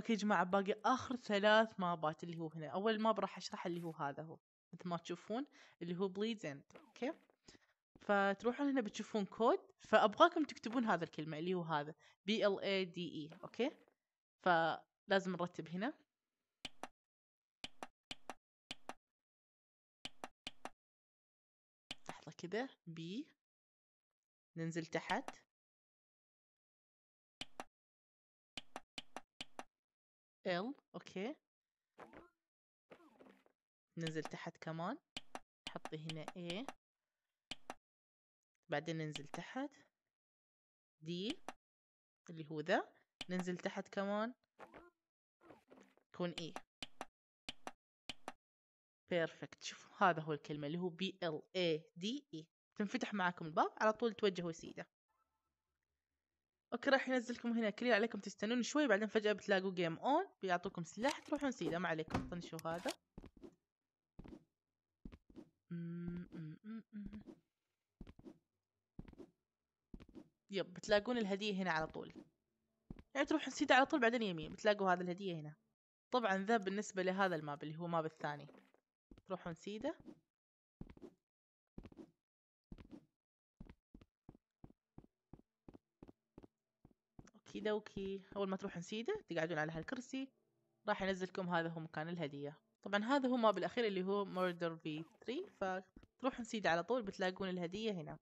اوكي جماعة باقي اخر ثلاث مابات اللي هو هنا اول ماب راح اشرح اللي هو هذا هو مثل ما تشوفون اللي هو بليدز اند اوكي فتروحون هنا بتشوفون كود فابغاكم تكتبون هذا الكلمه اللي هو هذا بي ال اي دي اي اوكي فلازم نرتب هنا لحظه كذا بي ننزل تحت فيل اوكي ننزل تحت كمان حطي هنا A بعدين ننزل تحت D اللي هو ذا ننزل تحت كمان يكون E بيرفكت شوفوا هذا هو الكلمة اللي هو B L A D E تنفتح معاكم الباب على طول توجهوا سيده اوكي راح ينزلكم هنا كلير عليكم تستنون شوي بعدين فجأة بتلاقوا جيم اون بيعطوكم سلاح تروحون سيدا ما عليكم طنشوا هذا يب بتلاقون الهدية هنا على طول يعني تروحون سيدا على طول بعدين يمين بتلاقوا هذا الهدية هنا طبعا ذا بالنسبة لهذا الماب اللي هو ماب الثاني تروحون سيدا كي أول ما تروح نسيده تقعدون على هالكرسي راح ينزلكم هذا هو مكان الهدية طبعا هذا هو ما بالأخير اللي هو موردر في 3 فتروح نسيده على طول بتلاقون الهدية هنا